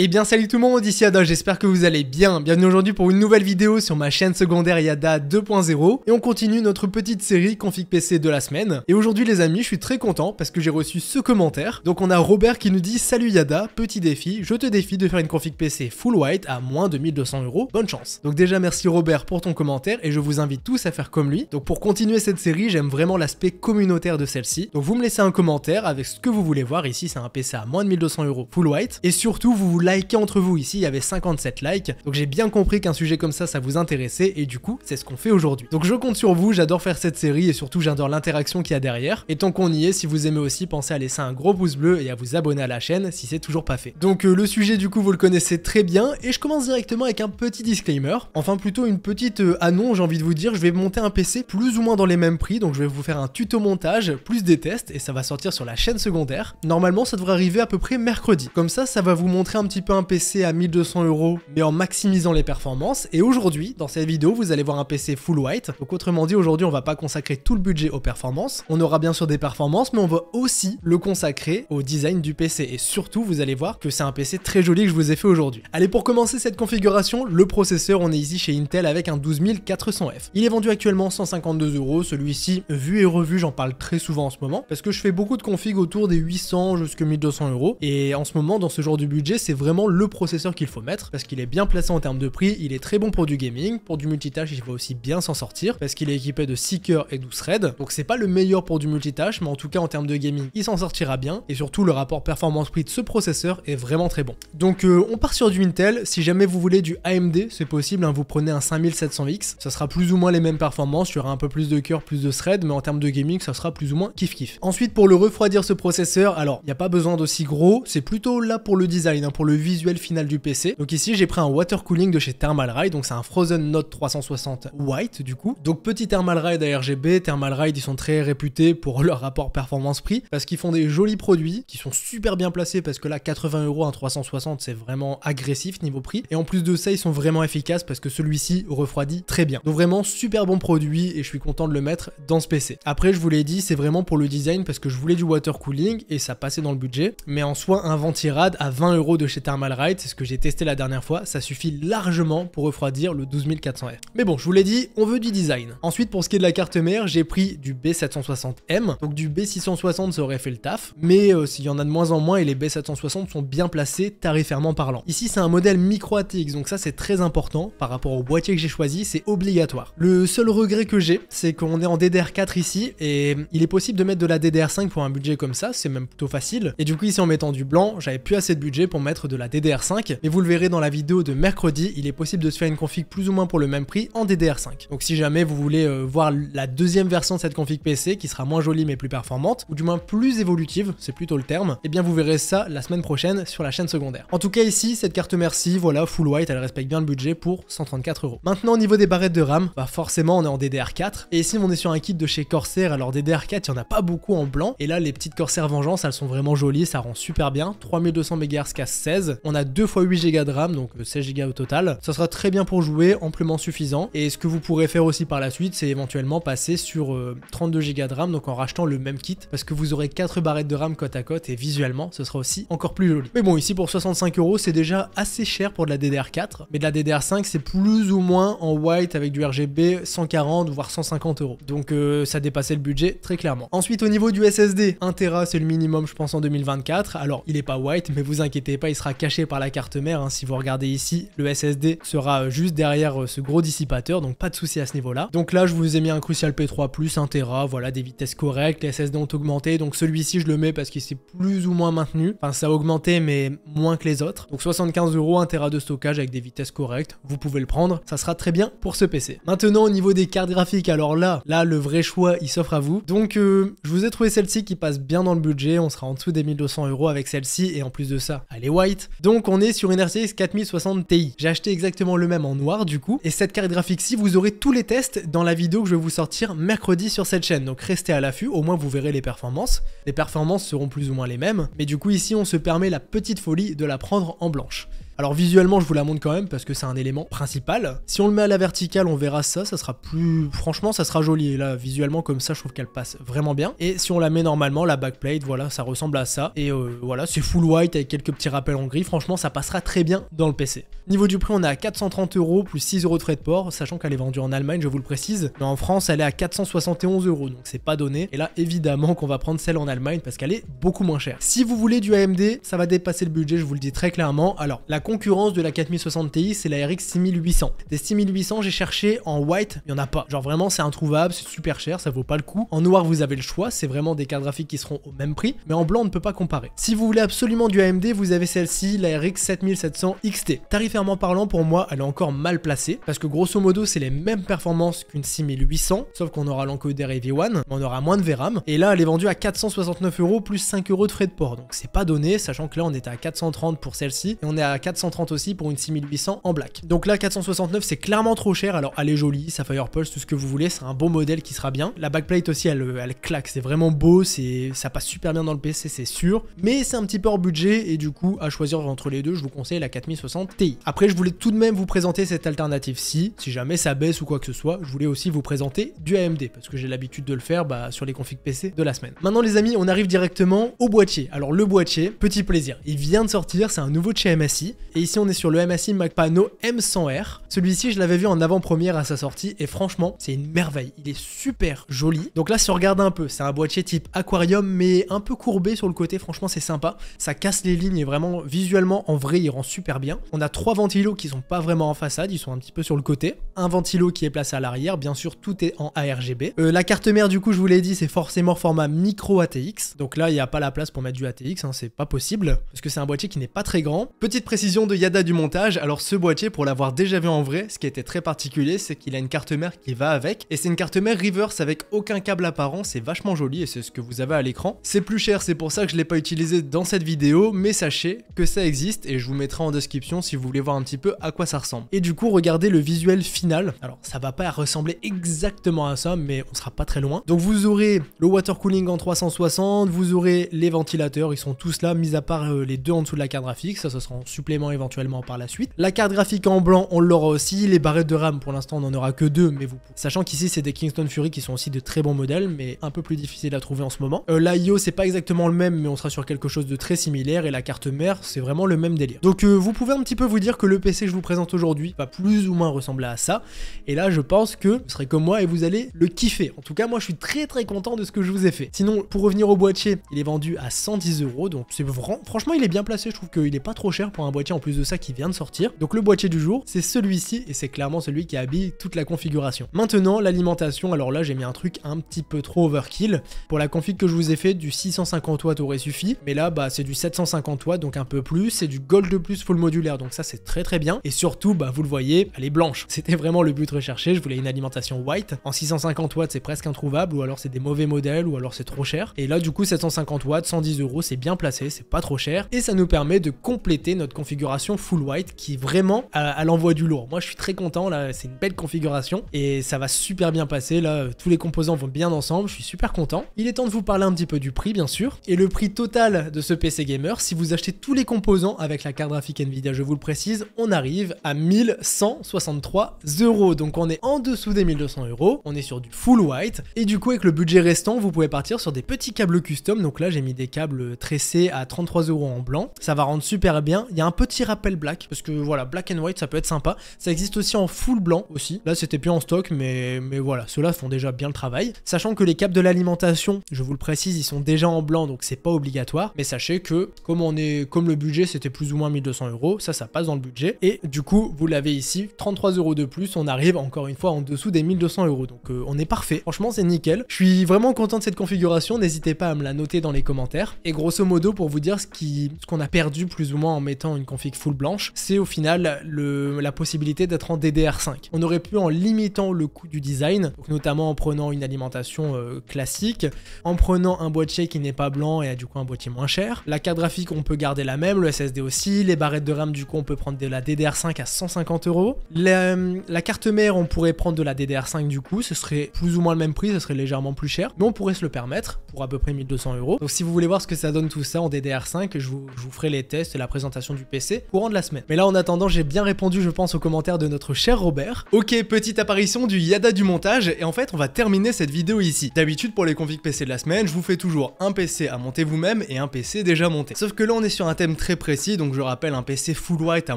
Eh bien salut tout le monde, ici Ada, j'espère que vous allez bien. Bienvenue aujourd'hui pour une nouvelle vidéo sur ma chaîne secondaire Yada 2.0 et on continue notre petite série config PC de la semaine. Et aujourd'hui les amis, je suis très content parce que j'ai reçu ce commentaire. Donc on a Robert qui nous dit salut Yada, petit défi, je te défie de faire une config PC full white à moins de 1200 euros, bonne chance. Donc déjà merci Robert pour ton commentaire et je vous invite tous à faire comme lui. Donc pour continuer cette série, j'aime vraiment l'aspect communautaire de celle-ci. Donc vous me laissez un commentaire avec ce que vous voulez voir, ici c'est un PC à moins de 1200 euros full white et surtout vous voulez likez entre vous. Ici, il y avait 57 likes. Donc j'ai bien compris qu'un sujet comme ça, ça vous intéressait. Et du coup, c'est ce qu'on fait aujourd'hui. Donc je compte sur vous. J'adore faire cette série et surtout, j'adore l'interaction qu'il y a derrière. Et tant qu'on y est, si vous aimez aussi, pensez à laisser un gros pouce bleu et à vous abonner à la chaîne si c'est toujours pas fait. Donc euh, le sujet, du coup, vous le connaissez très bien. Et je commence directement avec un petit disclaimer. Enfin, plutôt une petite euh, annonce, j'ai envie de vous dire. Je vais monter un PC plus ou moins dans les mêmes prix. Donc je vais vous faire un tuto montage, plus des tests. Et ça va sortir sur la chaîne secondaire. Normalement, ça devrait arriver à peu près mercredi. Comme ça, ça va vous montrer un petit un PC à 1200 euros, mais en maximisant les performances. Et aujourd'hui, dans cette vidéo, vous allez voir un PC full white. Donc autrement dit, aujourd'hui, on va pas consacrer tout le budget aux performances. On aura bien sûr des performances, mais on va aussi le consacrer au design du PC. Et surtout, vous allez voir que c'est un PC très joli que je vous ai fait aujourd'hui. Allez, pour commencer cette configuration, le processeur, on est ici chez Intel avec un 12400F. Il est vendu actuellement 152 euros. Celui-ci, vu et revu, j'en parle très souvent en ce moment parce que je fais beaucoup de configs autour des 800 jusqu'à 1200 euros. Et en ce moment, dans ce genre de budget, c'est vraiment le processeur qu'il faut mettre, parce qu'il est bien placé en termes de prix, il est très bon pour du gaming, pour du multitâche il va aussi bien s'en sortir, parce qu'il est équipé de 6 cœurs et 12 threads, donc c'est pas le meilleur pour du multitâche, mais en tout cas en termes de gaming il s'en sortira bien, et surtout le rapport performance-prix de ce processeur est vraiment très bon. Donc euh, on part sur du Intel, si jamais vous voulez du AMD, c'est possible, hein, vous prenez un 5700X, ça sera plus ou moins les mêmes performances, il y aura un peu plus de cœurs, plus de threads, mais en termes de gaming ça sera plus ou moins kiff kiff. Ensuite pour le refroidir ce processeur, alors il n'y a pas besoin d'aussi gros, c'est plutôt là pour le design, hein, pour le visuel final du PC. Donc ici, j'ai pris un water cooling de chez Thermal Ride, donc c'est un Frozen Note 360 White du coup. Donc petit Thermal Ride à RGB, Thermal Ride, ils sont très réputés pour leur rapport performance-prix parce qu'ils font des jolis produits qui sont super bien placés parce que là, 80 euros un 360, c'est vraiment agressif niveau prix. Et en plus de ça, ils sont vraiment efficaces parce que celui-ci refroidit très bien. Donc vraiment super bon produit et je suis content de le mettre dans ce PC. Après, je vous l'ai dit, c'est vraiment pour le design parce que je voulais du water cooling et ça passait dans le budget. Mais en soi, un ventirad à 20 euros de chez chez Thermal Ride, c'est ce que j'ai testé la dernière fois, ça suffit largement pour refroidir le 12400F. Mais bon, je vous l'ai dit, on veut du design. Ensuite, pour ce qui est de la carte mère, j'ai pris du B760M, donc du B660 ça aurait fait le taf, mais euh, s'il y en a de moins en moins et les B760 sont bien placés tarifairement parlant. Ici, c'est un modèle micro ATX, donc ça c'est très important, par rapport au boîtier que j'ai choisi, c'est obligatoire. Le seul regret que j'ai, c'est qu'on est en DDR4 ici, et il est possible de mettre de la DDR5 pour un budget comme ça, c'est même plutôt facile, et du coup ici en mettant du blanc, j'avais plus assez de budget pour mettre de la DDR5, mais vous le verrez dans la vidéo de mercredi, il est possible de se faire une config plus ou moins pour le même prix en DDR5. Donc si jamais vous voulez euh, voir la deuxième version de cette config PC, qui sera moins jolie mais plus performante, ou du moins plus évolutive, c'est plutôt le terme, et eh bien vous verrez ça la semaine prochaine sur la chaîne secondaire. En tout cas ici, cette carte merci, voilà, full white, elle respecte bien le budget pour 134 euros. Maintenant au niveau des barrettes de RAM, bah forcément on est en DDR4, et ici on est sur un kit de chez Corsair, alors DDR4 il n'y en a pas beaucoup en blanc, et là les petites Corsair Vengeance, elles sont vraiment jolies, ça rend super bien, 3200 MHz casse 16, on a 2 x 8 Go de RAM, donc 16 euh, Go au total. Ça sera très bien pour jouer, amplement suffisant. Et ce que vous pourrez faire aussi par la suite, c'est éventuellement passer sur 32 euh, Go de RAM, donc en rachetant le même kit, parce que vous aurez 4 barrettes de RAM côte à côte, et visuellement, ce sera aussi encore plus joli. Mais bon, ici pour 65 euros, c'est déjà assez cher pour de la DDR4, mais de la DDR5, c'est plus ou moins en white avec du RGB 140 voire 150 euros. Donc euh, ça dépassait le budget très clairement. Ensuite, au niveau du SSD, 1 Tera, c'est le minimum, je pense, en 2024. Alors, il est pas white, mais vous inquiétez pas, il sera caché par la carte mère. Hein, si vous regardez ici, le SSD sera euh, juste derrière euh, ce gros dissipateur, donc pas de souci à ce niveau-là. Donc là, je vous ai mis un Crucial P3+, Plus 1 Tera, voilà, des vitesses correctes, les SSD ont augmenté, donc celui-ci, je le mets parce qu'il s'est plus ou moins maintenu. Enfin, ça a augmenté, mais moins que les autres. Donc 75 euros, 1 Tera de stockage avec des vitesses correctes, vous pouvez le prendre, ça sera très bien pour ce PC. Maintenant, au niveau des cartes graphiques, alors là, là, le vrai choix, il s'offre à vous. Donc, euh, je vous ai trouvé celle-ci qui passe bien dans le budget, on sera en dessous des 1200 euros avec celle-ci, et en plus de ça, elle est white, donc on est sur une RTX 4060 Ti. J'ai acheté exactement le même en noir du coup. Et cette carte graphique-ci, vous aurez tous les tests dans la vidéo que je vais vous sortir mercredi sur cette chaîne. Donc restez à l'affût, au moins vous verrez les performances. Les performances seront plus ou moins les mêmes. Mais du coup ici on se permet la petite folie de la prendre en blanche. Alors visuellement, je vous la montre quand même parce que c'est un élément principal. Si on le met à la verticale, on verra ça, ça sera plus... Franchement, ça sera joli. là, visuellement, comme ça, je trouve qu'elle passe vraiment bien. Et si on la met normalement, la backplate, voilà, ça ressemble à ça. Et euh, voilà, c'est full white avec quelques petits rappels en gris. Franchement, ça passera très bien dans le PC. Niveau du prix, on est à 430 euros plus 6 euros de frais de port, sachant qu'elle est vendue en Allemagne, je vous le précise. Mais en France, elle est à 471 euros, donc c'est pas donné. Et là, évidemment qu'on va prendre celle en Allemagne parce qu'elle est beaucoup moins chère. Si vous voulez du AMD, ça va dépasser le budget, je vous le dis très clairement. Alors, la concurrence de la 4060 Ti, c'est la RX 6800. Des 6800, j'ai cherché en white, il n'y en a pas. Genre vraiment, c'est introuvable, c'est super cher, ça vaut pas le coup. En noir, vous avez le choix, c'est vraiment des cartes graphiques qui seront au même prix, mais en blanc, on ne peut pas comparer. Si vous voulez absolument du AMD, vous avez celle-ci, la RX 7700 XT. Tarifairement parlant, pour moi, elle est encore mal placée, parce que grosso modo, c'est les mêmes performances qu'une 6800, sauf qu'on aura l'encodeur AV1, on aura moins de VRAM, et là, elle est vendue à 469 euros plus 5 euros de frais de port, donc c'est pas donné, sachant que là, on était à 430 pour celle-ci, et on est à 430 aussi pour une 6800 en black. Donc là, 469, c'est clairement trop cher. Alors, elle est jolie, sa Fire Pulse, tout ce que vous voulez, c'est un bon modèle qui sera bien. La backplate aussi, elle, euh, claque, c'est vraiment beau, ça passe super bien dans le PC, c'est sûr. Mais c'est un petit peu hors budget et du coup, à choisir entre les deux, je vous conseille la 4060 Ti. Après, je voulais tout de même vous présenter cette alternative-ci. Si jamais ça baisse ou quoi que ce soit, je voulais aussi vous présenter du AMD parce que j'ai l'habitude de le faire bah, sur les configs PC de la semaine. Maintenant, les amis, on arrive directement au boîtier. Alors, le boîtier, petit plaisir, il vient de sortir, c'est un nouveau de chez MSI. Et ici, on est sur le MSI MacPano M100R. Celui-ci, je l'avais vu en avant-première à sa sortie et franchement, c'est une merveille. Il est super joli. Donc là, si on regarde un peu, c'est un boîtier type aquarium mais un peu courbé sur le côté. Franchement, c'est sympa. Ça casse les lignes et vraiment visuellement, en vrai, il rend super bien. On a trois ventilos qui sont pas vraiment en façade, ils sont un petit peu sur le côté. Un ventilo qui est placé à l'arrière. Bien sûr, tout est en ARGB. Euh, la carte mère, du coup, je vous l'ai dit, c'est forcément format micro ATX. Donc là, il n'y a pas la place pour mettre du ATX, hein, c'est pas possible parce que c'est un boîtier qui n'est pas très grand. Petite précision de Yada du montage, alors ce boîtier, pour l'avoir déjà vu en vrai, ce qui était très particulier, c'est qu'il a une carte mère qui va avec, et c'est une carte mère reverse avec aucun câble apparent, c'est vachement joli et c'est ce que vous avez à l'écran. C'est plus cher, c'est pour ça que je ne l'ai pas utilisé dans cette vidéo, mais sachez que ça existe et je vous mettrai en description si vous voulez voir un petit peu à quoi ça ressemble. Et du coup, regardez le visuel final. Alors, ça va pas ressembler exactement à ça, mais on sera pas très loin. Donc, vous aurez le water cooling en 360, vous aurez les ventilateurs, ils sont tous là, mis à part euh, les deux en dessous de la carte graphique, ça, ça sera en supplément éventuellement par la suite. La carte graphique en blanc, on l'aura aussi. Les barrettes de RAM, pour l'instant, on n'en aura que deux, mais vous Sachant qu'ici, c'est des Kingston Fury qui sont aussi de très bons modèles, mais un peu plus difficile à trouver en ce moment. Euh, L'IO, c'est pas exactement le même, mais on sera sur quelque chose de très similaire, et la carte mère, c'est vraiment le même délire. Donc, euh, vous pouvez un petit peu vous dire que le PC que je vous présente aujourd'hui va plus ou moins ressembler à ça, et là, je pense que vous serez comme moi et vous allez le kiffer. En tout cas, moi, je suis très très content de ce que je vous ai fait. Sinon, pour revenir au boîtier, il est vendu à 110 euros, donc c'est vraiment, franchement, il est bien placé, je trouve qu'il est pas trop cher pour un boîtier en plus de ça qui vient de sortir. Donc le boîtier du jour, c'est celui-ci et c'est clairement celui qui habille toute la configuration. Maintenant, l'alimentation, alors là j'ai mis un truc un petit peu trop overkill. Pour la config que je vous ai fait, du 650 watts aurait suffi, mais là bah c'est du 750 watts donc un peu plus, c'est du gold de plus full modulaire donc ça c'est très très bien. Et surtout, bah vous le voyez, elle est blanche. C'était vraiment le but recherché, je voulais une alimentation white. En 650 watts c'est presque introuvable ou alors c'est des mauvais modèles ou alors c'est trop cher. Et là du coup 750 watts, 110 euros, c'est bien placé, c'est pas trop cher et ça nous permet de compléter notre configuration configuration full white qui vraiment à, à l'envoi du lourd. Moi je suis très content là, c'est une belle configuration et ça va super bien passer là, euh, tous les composants vont bien ensemble, je suis super content. Il est temps de vous parler un petit peu du prix bien sûr et le prix total de ce PC gamer si vous achetez tous les composants avec la carte graphique Nvidia, je vous le précise, on arrive à 1163 euros. Donc on est en dessous des 1200 euros, on est sur du full white et du coup avec le budget restant, vous pouvez partir sur des petits câbles custom. Donc là j'ai mis des câbles tressés à 33 euros en blanc. Ça va rendre super bien. Il y a un petit rappel black, parce que voilà, black and white, ça peut être sympa. Ça existe aussi en full blanc aussi. Là, c'était plus en stock, mais, mais voilà, ceux-là font déjà bien le travail. Sachant que les caps de l'alimentation, je vous le précise, ils sont déjà en blanc, donc c'est pas obligatoire. Mais sachez que, comme on est, comme le budget, c'était plus ou moins 1200 euros, ça, ça passe dans le budget. Et du coup, vous l'avez ici, 33 euros de plus, on arrive encore une fois en dessous des 1200 euros. Donc euh, on est parfait. Franchement, c'est nickel. Je suis vraiment content de cette configuration. N'hésitez pas à me la noter dans les commentaires. Et grosso modo, pour vous dire ce qui ce qu'on a perdu plus ou moins en mettant une configuration full blanche, c'est au final la possibilité d'être en DDR5. On aurait pu en limitant le coût du design, notamment en prenant une alimentation euh, classique, en prenant un boîtier qui n'est pas blanc et a du coup un boîtier moins cher. La carte graphique on peut garder la même, le SSD aussi, les barrettes de RAM du coup on peut prendre de la DDR5 à 150 euros. Euh, la, carte mère on pourrait prendre de la DDR5 du coup, ce serait plus ou moins le même prix, ce serait légèrement plus cher, mais on pourrait se le permettre pour à peu près 1200 euros. Donc si vous voulez voir ce que ça donne tout ça en DDR5, je je vous ferai les tests et la présentation du PC courant de la semaine. Mais là, en attendant, j'ai bien répondu, je pense, aux commentaires de notre cher Robert. Ok, petite apparition du Yada du montage, et en fait, on va terminer cette vidéo ici. D'habitude, pour les configs PC de la semaine, je vous fais toujours un PC à monter vous-même et un PC déjà monté. Sauf que là, on est sur un thème très précis, donc je rappelle, un PC full white à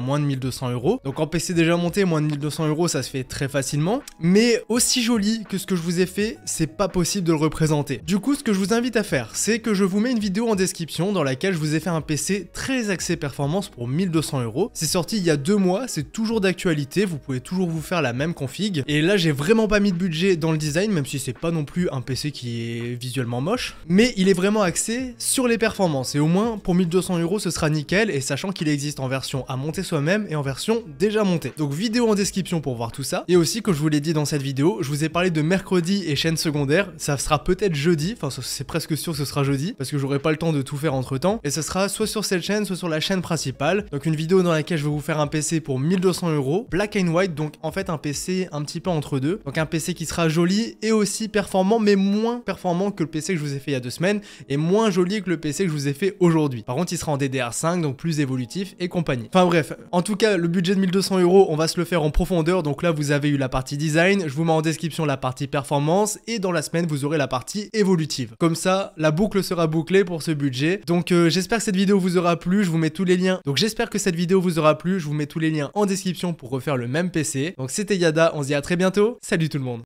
moins de 1200 euros. Donc en PC déjà monté, moins de 1200 euros, ça se fait très facilement. Mais aussi joli que ce que je vous ai fait, c'est pas possible de le représenter. Du coup, ce que je vous invite à faire, c'est que je vous mets une vidéo en description dans laquelle je vous ai fait un PC très axé performance pour 1200 1200 euros. C'est sorti il y a deux mois, c'est toujours d'actualité, vous pouvez toujours vous faire la même config. Et là, j'ai vraiment pas mis de budget dans le design, même si c'est pas non plus un PC qui est visuellement moche. Mais il est vraiment axé sur les performances. Et au moins, pour 1200 euros, ce sera nickel. Et sachant qu'il existe en version à monter soi-même et en version déjà montée. Donc, vidéo en description pour voir tout ça. Et aussi, comme je vous l'ai dit dans cette vidéo, je vous ai parlé de mercredi et chaîne secondaire. Ça sera peut-être jeudi, enfin, c'est presque sûr que ce sera jeudi, parce que j'aurai pas le temps de tout faire entre temps. Et ce sera soit sur cette chaîne, soit sur la chaîne principale. Donc une vidéo dans laquelle je vais vous faire un PC pour 1200 euros, black and white, donc en fait un PC un petit peu entre deux. Donc un PC qui sera joli et aussi performant, mais moins performant que le PC que je vous ai fait il y a deux semaines et moins joli que le PC que je vous ai fait aujourd'hui. Par contre, il sera en DDR5, donc plus évolutif et compagnie. Enfin bref, en tout cas, le budget de 1200 euros, on va se le faire en profondeur. Donc là, vous avez eu la partie design, je vous mets en description la partie performance et dans la semaine, vous aurez la partie évolutive. Comme ça, la boucle sera bouclée pour ce budget. Donc euh, j'espère que cette vidéo vous aura plu, je vous mets tous les liens. Donc j'espère que cette vidéo vous aura plu. Je vous mets tous les liens en description pour refaire le même PC. Donc c'était Yada, on se dit à très bientôt. Salut tout le monde